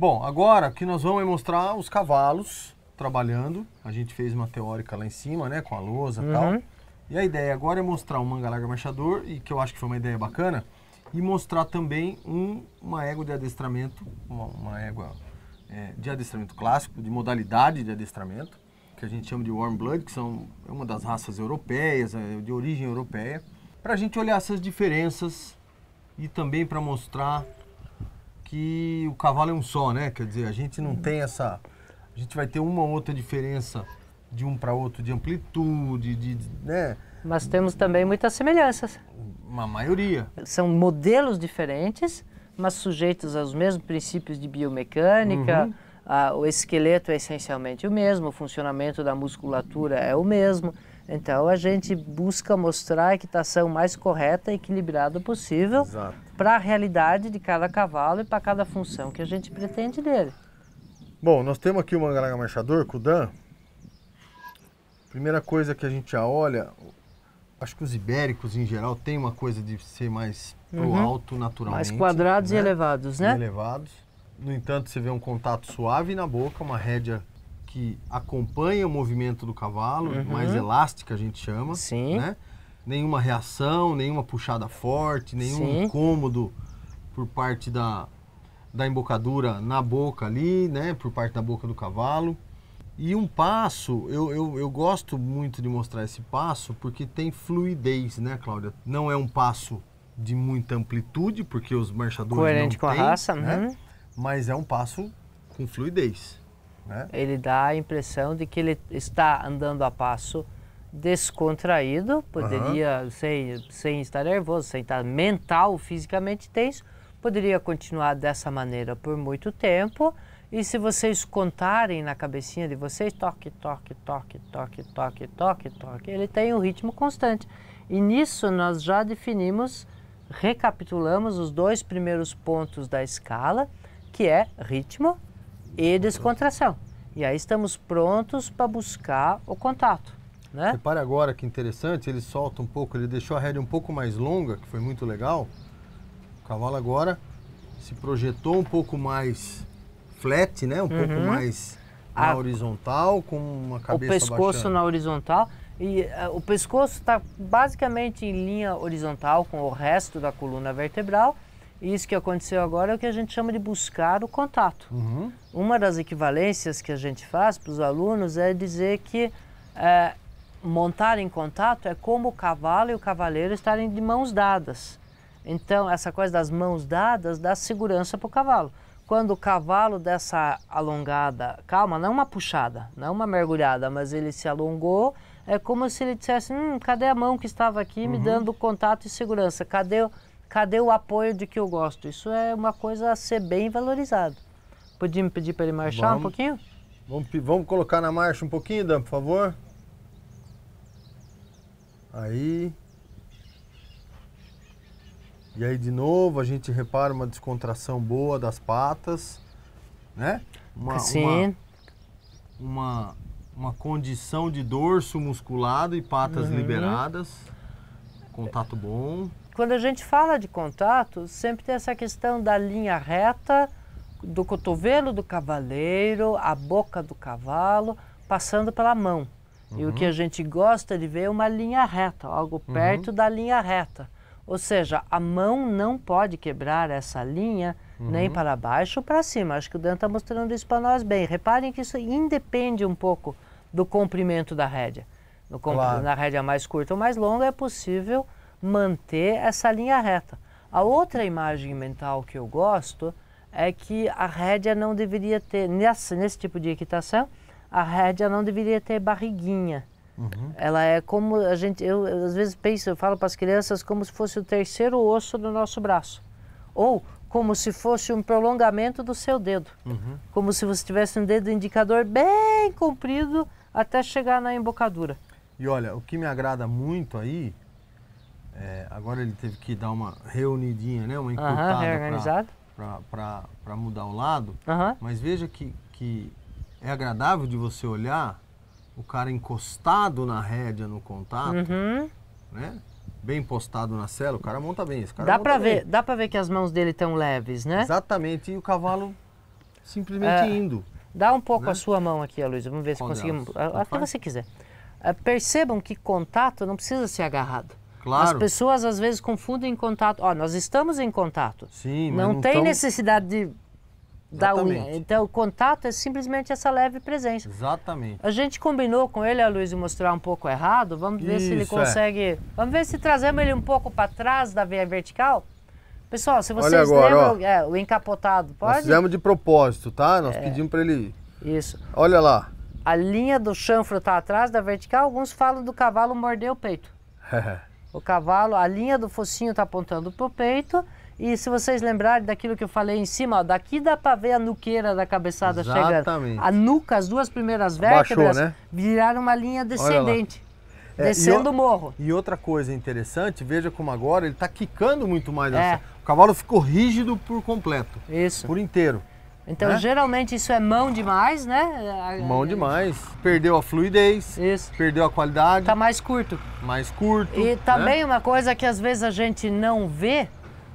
Bom, agora o que nós vamos é mostrar os cavalos trabalhando. A gente fez uma teórica lá em cima, né, com a lousa e uhum. tal. E a ideia agora é mostrar um manga larga marchador, e que eu acho que foi uma ideia bacana, e mostrar também um, uma égua de adestramento, uma, uma égua é, de adestramento clássico, de modalidade de adestramento, que a gente chama de Warm Blood, que são é uma das raças europeias, é, de origem europeia, para a gente olhar essas diferenças e também para mostrar que o cavalo é um só, né? Quer dizer, a gente não tem essa. A gente vai ter uma ou outra diferença de um para outro de amplitude, de, de, né? Mas temos também muitas semelhanças. Uma maioria. São modelos diferentes, mas sujeitos aos mesmos princípios de biomecânica. Uhum. Ah, o esqueleto é essencialmente o mesmo, o funcionamento da musculatura é o mesmo. Então a gente busca mostrar a equitação tá mais correta e equilibrada possível para a realidade de cada cavalo e para cada função que a gente pretende dele. Bom, nós temos aqui o Mangalaga Marchador, Kudan. Primeira coisa que a gente já olha, acho que os ibéricos em geral têm uma coisa de ser mais pro uhum. alto naturalmente. Mais quadrados né? e elevados, né? E elevados. No entanto, você vê um contato suave na boca, uma rédea que acompanha o movimento do cavalo, uhum. mais elástica a gente chama. Sim. Né? Nenhuma reação, nenhuma puxada forte, nenhum Sim. incômodo por parte da, da embocadura na boca ali, né? Por parte da boca do cavalo. E um passo, eu, eu, eu gosto muito de mostrar esse passo porque tem fluidez, né, Cláudia? Não é um passo de muita amplitude, porque os marchadores Coerente não com têm, a raça, né? Uhum. Mas é um passo com fluidez. Né? Ele dá a impressão de que ele está andando a passo descontraído, poderia, uhum. sem, sem estar nervoso, sem estar mental, fisicamente tenso, poderia continuar dessa maneira por muito tempo. E se vocês contarem na cabecinha de vocês, toque, toque, toque, toque, toque, toque, toque, ele tem um ritmo constante. E nisso nós já definimos, recapitulamos os dois primeiros pontos da escala, que é ritmo e descontração. E aí estamos prontos para buscar o contato. Né? Repare agora que interessante, ele solta um pouco, ele deixou a rédea um pouco mais longa, que foi muito legal. O cavalo agora se projetou um pouco mais flat, né? Um uhum. pouco mais na a... horizontal, com uma cabeça O pescoço na horizontal. E uh, o pescoço está basicamente em linha horizontal com o resto da coluna vertebral isso que aconteceu agora é o que a gente chama de buscar o contato. Uhum. Uma das equivalências que a gente faz para os alunos é dizer que é, montar em contato é como o cavalo e o cavaleiro estarem de mãos dadas. Então, essa coisa das mãos dadas dá segurança para o cavalo. Quando o cavalo dessa alongada, calma, não uma puxada, não uma mergulhada, mas ele se alongou, é como se ele dissesse: hum, cadê a mão que estava aqui uhum. me dando contato e segurança? Cadê o cadê o apoio de que eu gosto? Isso é uma coisa a ser bem valorizado. Podia me pedir para ele marchar vamos, um pouquinho? Vamos, vamos colocar na marcha um pouquinho, Dan, por favor. Aí. E aí de novo a gente repara uma descontração boa das patas, né? Uma, Sim. Uma, uma, condição de dorso musculado e patas uhum. liberadas. Contato bom. Quando a gente fala de contato, sempre tem essa questão da linha reta, do cotovelo do cavaleiro, a boca do cavalo, passando pela mão. Uhum. E o que a uhum. gente gosta de ver é uma linha reta, algo uhum. perto uhum. da linha reta. Ou seja, a mão não pode quebrar essa linha uhum. nem para baixo ou para cima. Acho que o Dan está mostrando isso para nós bem. Reparem que isso independe um pouco do comprimento da rédea. No claro. Na rédea mais curta ou mais longa é possível manter essa linha reta. A outra imagem mental que eu gosto é que a rédea não deveria ter, nesse, nesse tipo de equitação, a rédea não deveria ter barriguinha. Uhum. Ela é como a gente, eu, eu às vezes penso, eu falo para as crianças como se fosse o terceiro osso do nosso braço. Ou como se fosse um prolongamento do seu dedo. Uhum. Como se você tivesse um dedo indicador bem comprido até chegar na embocadura. E olha, o que me agrada muito aí é, agora ele teve que dar uma reunidinha, né? Uma encurtada para mudar o lado. Mas veja que, que é agradável de você olhar o cara encostado na rédea no contato, uhum. né? Bem postado na cela, o cara monta bem. Esse cara dá para ver, dá para ver que as mãos dele estão leves, né? Exatamente, e o cavalo simplesmente é, indo. Dá um pouco né? a sua mão aqui, Luísa, vamos ver Qual se conseguimos, até que você quiser. Uh, percebam que contato não precisa ser agarrado. Claro. As pessoas às vezes confundem contato. Ó, nós estamos em contato. Sim, não, não tem tão... necessidade de dar unha. Então, o contato é simplesmente essa leve presença. Exatamente. A gente combinou com ele, a Luiz, mostrar um pouco errado. Vamos ver Isso, se ele é. consegue. É. Vamos ver se trazemos ele um pouco para trás da veia vertical. Pessoal, se vocês Olha agora, lembram é, o encapotado, pode? Nós fizemos de propósito, tá? Nós é. pedimos para ele ir. Isso. Olha lá. A linha do chanfro está atrás da vertical. Alguns falam do cavalo morder o peito. O cavalo, a linha do focinho está apontando para o peito. E se vocês lembrarem daquilo que eu falei em cima, ó, daqui dá para ver a nuqueira da cabeçada Exatamente. chegando. A nuca, as duas primeiras vértebras, né? viraram uma linha descendente. É, descendo o, morro. E outra coisa interessante, veja como agora ele está quicando muito mais. É. O cavalo ficou rígido por completo. Isso. Por inteiro. Então, né? geralmente isso é mão demais, né? Mão demais. Perdeu a fluidez, isso. perdeu a qualidade. Tá mais curto. Mais curto. E também né? uma coisa que às vezes a gente não vê,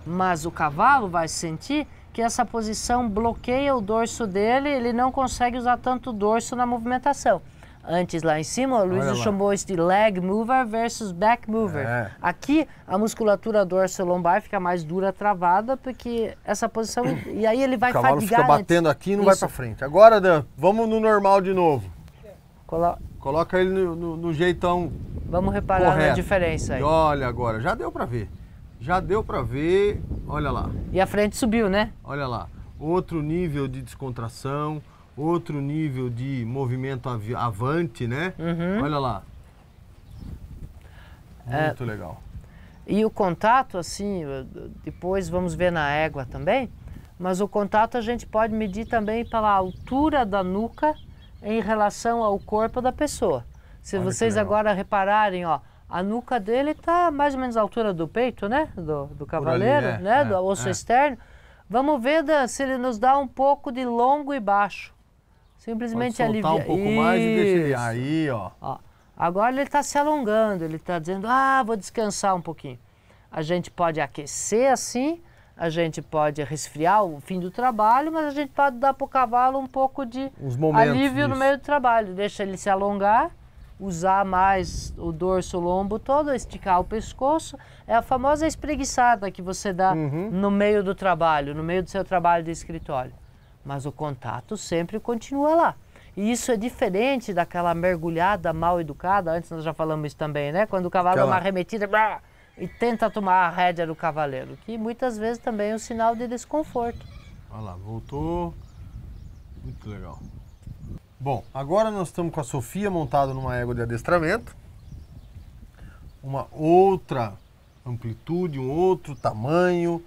mas o cavalo vai sentir que essa posição bloqueia o dorso dele, ele não consegue usar tanto dorso na movimentação antes lá em cima, o Luiz chamou isso de leg mover versus back mover. É. Aqui, a musculatura dorsolombar fica mais dura, travada, porque essa posição... e aí ele vai fadigar... O cavalo fadigar fica batendo antes. aqui e não isso. vai para frente. Agora, Dan, vamos no normal de novo. Colo... Coloca ele no, no, no, jeitão Vamos reparar correto. na diferença aí. E olha agora, já deu para ver. Já deu para ver, olha lá. E a frente subiu, né? Olha lá, outro nível de descontração, outro nível de movimento av avante, né? Uhum. Olha lá. É. Muito é, legal. E o contato, assim, depois vamos ver na égua também, mas o contato a gente pode medir também pela altura da nuca em relação ao corpo da pessoa. Se Olha vocês agora repararem, ó, a nuca dele está mais ou menos à altura do peito, né? Do, do cavaleiro, ali, né? né? É, do osso é. externo. Vamos ver se ele nos dá um pouco de longo e baixo. Simplesmente Pode soltar alivia. um pouco Isso. mais e deixa ele. Aí, ó. ó. Agora ele está se alongando, ele está dizendo, ah, vou descansar um pouquinho. A gente pode aquecer assim, a gente pode resfriar o fim do trabalho, mas a gente pode dar para o cavalo um pouco de alívio disso. no meio do trabalho. Deixa ele se alongar, usar mais o dorso, o lombo todo, esticar o pescoço. É a famosa espreguiçada que você dá uhum. no meio do trabalho, no meio do seu trabalho de escritório mas o contato sempre continua lá. E isso é diferente daquela mergulhada mal educada, antes nós já falamos isso também, né? Quando o cavalo dá é uma arremetida blá, e tenta tomar a rédea do cavaleiro, que muitas vezes também é um sinal de desconforto. Olha lá, voltou. Muito legal. Bom, agora nós estamos com a Sofia montada numa égua de adestramento. Uma outra amplitude, um outro tamanho,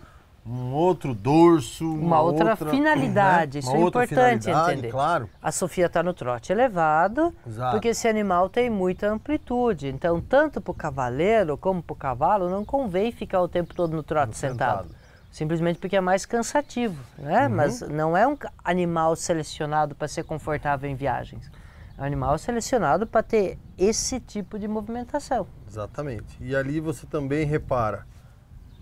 um outro dorso, uma, uma outra, outra, finalidade. Né? Isso uma é importante entender. Claro. A Sofia está no trote elevado, Exato. porque esse animal tem muita amplitude. Então, tanto para o cavaleiro como para o cavalo, não convém ficar o tempo todo no trote no sentado. sentado. Simplesmente porque é mais cansativo, né? Uhum. Mas não é um animal selecionado para ser confortável em viagens. É um animal selecionado para ter esse tipo de movimentação. Exatamente. E ali você também repara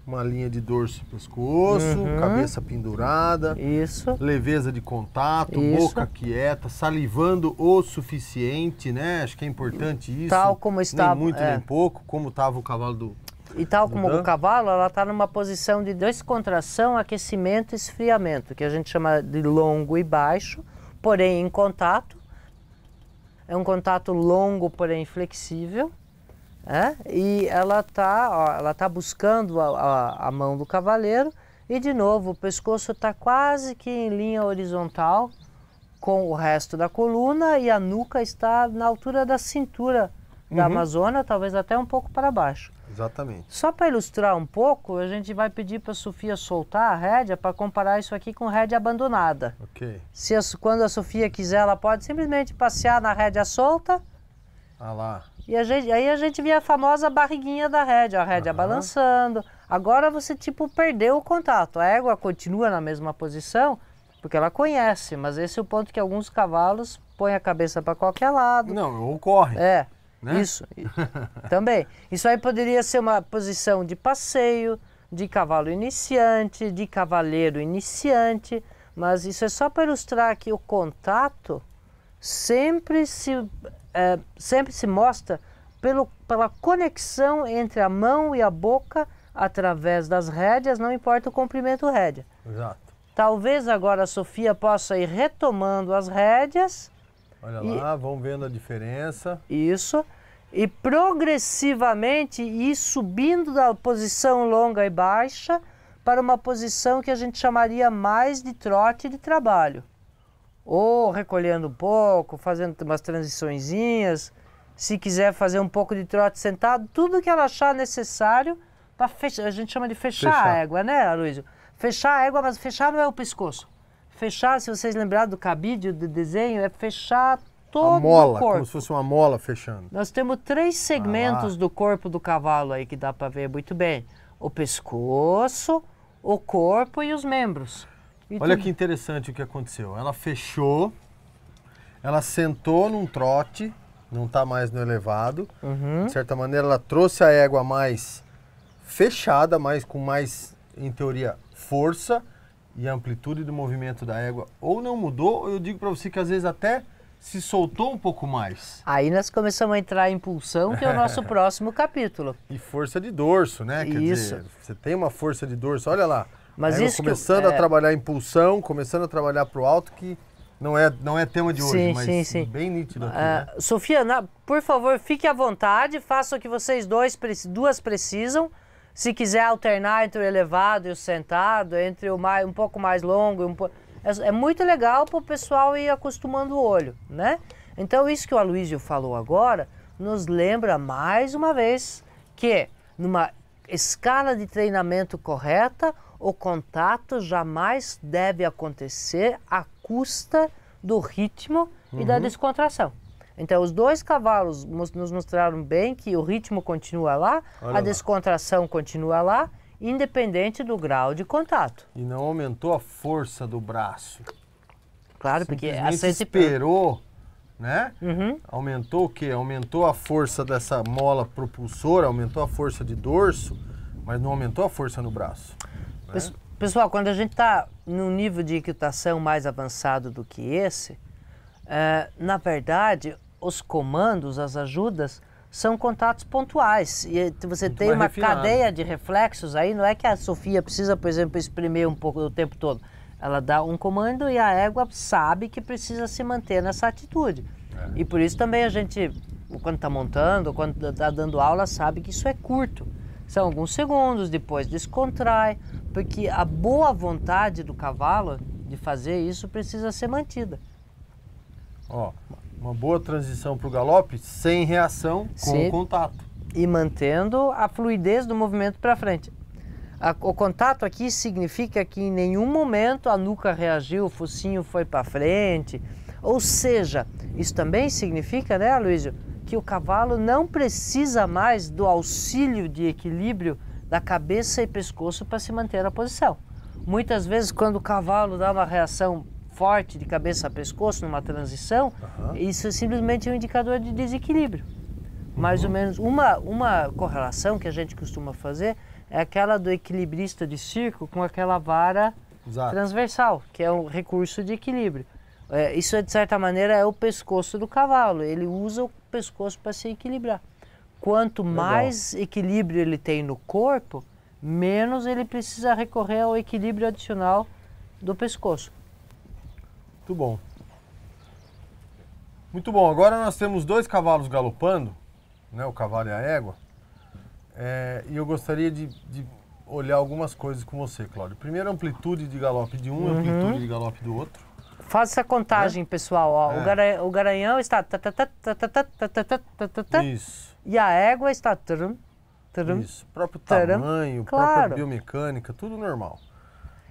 uma linha de dorso e pescoço, uhum. cabeça pendurada. Isso. Leveza de contato, isso. boca quieta, salivando o suficiente, né? Acho que é importante isso. Tal como estava. Nem muito, é. nem pouco, como estava o cavalo do. E tal como o cavalo, ela está numa posição de descontração, aquecimento e esfriamento, que a gente chama de longo e baixo, porém em contato. É um contato longo, porém flexível. É? E ela está ela tá buscando a, a, a, mão do cavaleiro e de novo o pescoço está quase que em linha horizontal com o resto da coluna e a nuca está na altura da cintura da uhum. Amazônia, talvez até um pouco para baixo. Exatamente. Só para ilustrar um pouco, a gente vai pedir para a Sofia soltar a rédea para comparar isso aqui com rédea abandonada. Ok. Se a, quando a Sofia quiser, ela pode simplesmente passear na rédea solta. Ah lá. E a gente, aí a gente via a famosa barriguinha da rédea, a rédea uhum. balançando. Agora você, tipo, perdeu o contato. A égua continua na mesma posição, porque ela conhece, mas esse é o ponto que alguns cavalos põem a cabeça para qualquer lado. Não, é ou corre. É, né? isso. também. Isso aí poderia ser uma posição de passeio, de cavalo iniciante, de cavaleiro iniciante, mas isso é só para ilustrar que o contato sempre se é, sempre se mostra pelo, pela conexão entre a mão e a boca através das rédeas, não importa o comprimento rédea. Exato. Talvez agora a Sofia possa ir retomando as rédeas. Olha e, lá, vão vendo a diferença. Isso. E progressivamente ir subindo da posição longa e baixa para uma posição que a gente chamaria mais de trote de trabalho ou recolhendo um pouco, fazendo umas transiçõeszinhas, se quiser fazer um pouco de trote sentado, tudo que ela achar necessário para fechar, a gente chama de fechar, fechar. a égua, né, Aloysio? Fechar a égua, mas fechar não é o pescoço. Fechar, se vocês lembrarem do cabide, do desenho, é fechar todo a mola, o corpo. como se fosse uma mola fechando. Nós temos três ah segmentos ah. do corpo do cavalo aí que dá para ver muito bem. O pescoço, o corpo e os membros. E Olha tu... que interessante o que aconteceu. Ela fechou, ela sentou num trote, não está mais no elevado. Uhum. De certa maneira, ela trouxe a égua mais fechada, mais com mais, em teoria, força e a amplitude do movimento da égua ou não mudou, ou eu digo para você que às vezes até se soltou um pouco mais. Aí nós começamos a entrar em impulsão, que é o nosso próximo capítulo. E força de dorso, né? Quer Isso. Dizer, você tem uma força de dorso, olha lá. Mas é, isso começando eu, é... a trabalhar impulsão, começando a trabalhar para o alto, que não é, não é tema de hoje, sim, mas sim, sim. bem nítido aqui. Uh, né? Sofia, na, por favor, fique à vontade, faça o que vocês dois, duas precisam. Se quiser alternar entre o elevado e o sentado, entre o mais, um pouco mais longo e um pouco. É, é muito legal para o pessoal ir acostumando o olho, né? Então, isso que o Aloysio falou agora nos lembra mais uma vez que numa escala de treinamento correta, o contato jamais deve acontecer à custa do ritmo uhum. e da uhum. descontração. Então, os dois cavalos nos mostraram bem que o ritmo continua lá, Olha a lá. descontração continua lá, independente do grau de contato. E não aumentou a força do braço. Claro, porque a esperou né? Uhum. Aumentou o quê? Aumentou a força dessa mola propulsora, aumentou a força de dorso, mas não aumentou a força no braço. Né? Pessoal, quando a gente está num nível de equitação mais avançado do que esse, é, na verdade, os comandos, as ajudas, são contatos pontuais. E você Muito tem uma refinado. cadeia de reflexos aí, não é que a Sofia precisa, por exemplo, espremer um pouco o tempo todo. Ela dá um comando e a égua sabe que precisa se manter nessa atitude. É. E por isso também a gente, quando está montando, quando está tá dando aula, sabe que isso é curto. São alguns segundos, depois descontrai, porque a boa vontade do cavalo de fazer isso precisa ser mantida. Ó, uma boa transição para o galope sem reação com Sim. o contato. E mantendo a fluidez do movimento para frente o contato aqui significa que em nenhum momento a nuca reagiu, o focinho foi para frente. Ou seja, isso também significa, né, Luísio, que o cavalo não precisa mais do auxílio de equilíbrio da cabeça e pescoço para se manter na posição. Muitas vezes, quando o cavalo dá uma reação forte de cabeça a pescoço numa transição, uhum. isso é simplesmente um indicador de desequilíbrio. Mais uhum. ou menos uma, uma correlação que a gente costuma fazer é aquela do equilibrista de circo com aquela vara Exato. transversal, que é um recurso de equilíbrio. É, isso, de certa maneira, é o pescoço do cavalo. Ele usa o pescoço para se equilibrar. Quanto Legal. mais equilíbrio ele tem no corpo, menos ele precisa recorrer ao equilíbrio adicional do pescoço. Muito bom. Muito bom. Agora nós temos dois cavalos galopando, né, o cavalo e a égua. É, e eu gostaria de, de, olhar algumas coisas com você, Cláudio. Primeiro, amplitude de galope de um, uhum. amplitude de galope do outro. Faça essa contagem, é? pessoal. Ó. É. O, o garanhão está... Isso. E a égua está... Isso. Próprio tamanho, claro. própria biomecânica, tudo normal.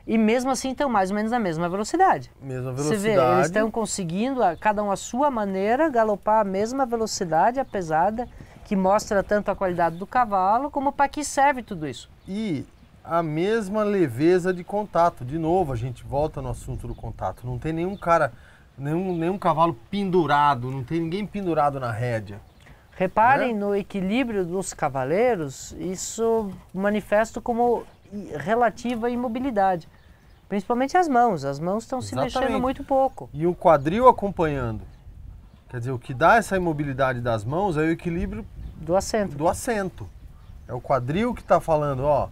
E mesmo assim estão mais ou menos na mesma velocidade. Mesma velocidade. Você vê, eles estão conseguindo, a, cada um a sua maneira, galopar a mesma velocidade, apesar da que mostra tanto a qualidade do cavalo como para que serve tudo isso. E a mesma leveza de contato. De novo, a gente volta no assunto do contato. Não tem nenhum cara, nenhum, nenhum cavalo pendurado, não tem ninguém pendurado na rédea. Reparem né? no equilíbrio dos cavaleiros, isso manifesta como relativa imobilidade. Principalmente as mãos. As mãos estão se mexendo muito pouco. E o quadril acompanhando. Quer dizer, o que dá essa imobilidade das mãos é o equilíbrio do assento. Do assento. É o quadril que está falando, ó.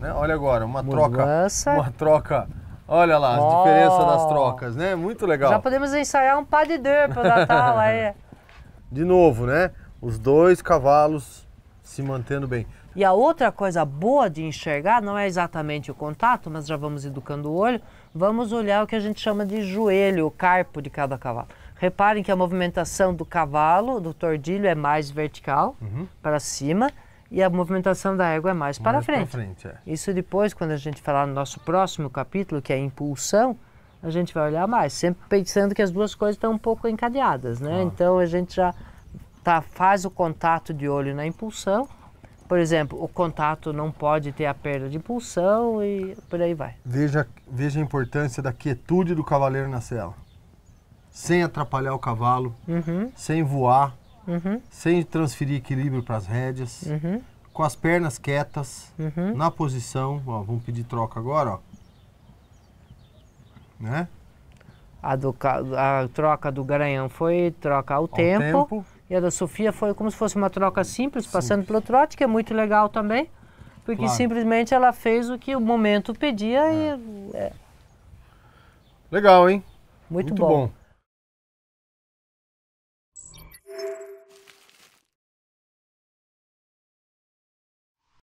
Né? Olha agora, uma Mudança. troca, uma troca. Olha lá as oh. diferenças das trocas, né? Muito legal. Já podemos ensaiar um par de deux para Natal aí. De novo, né? Os dois cavalos se mantendo bem. E a outra coisa boa de enxergar não é exatamente o contato, mas já vamos educando o olho, vamos olhar o que a gente chama de joelho, o carpo de cada cavalo. Reparem que a movimentação do cavalo, do tordilho, é mais vertical, uhum. para cima, e a movimentação da égua é mais, mais para frente. Para frente é. Isso depois, quando a gente falar no nosso próximo capítulo, que é a impulsão, a gente vai olhar mais, sempre pensando que as duas coisas estão um pouco encadeadas, né? Ah. Então a gente já tá, faz o contato de olho na impulsão. Por exemplo, o contato não pode ter a perda de impulsão e por aí vai. Veja, veja a importância da quietude do cavaleiro na cela sem atrapalhar o cavalo, uhum. sem voar, uhum. sem transferir equilíbrio para as rédeas, uhum. com as pernas quietas, uhum. na posição. Ó, vamos pedir troca agora, ó. Né? A, do, a troca do Garanhão foi trocar o tempo, tempo, E a da Sofia foi como se fosse uma troca simples, passando simples. pelo trote, que é muito legal também. Porque claro. simplesmente ela fez o que o momento pedia é. e. É. Legal, hein? Muito, muito bom. bom.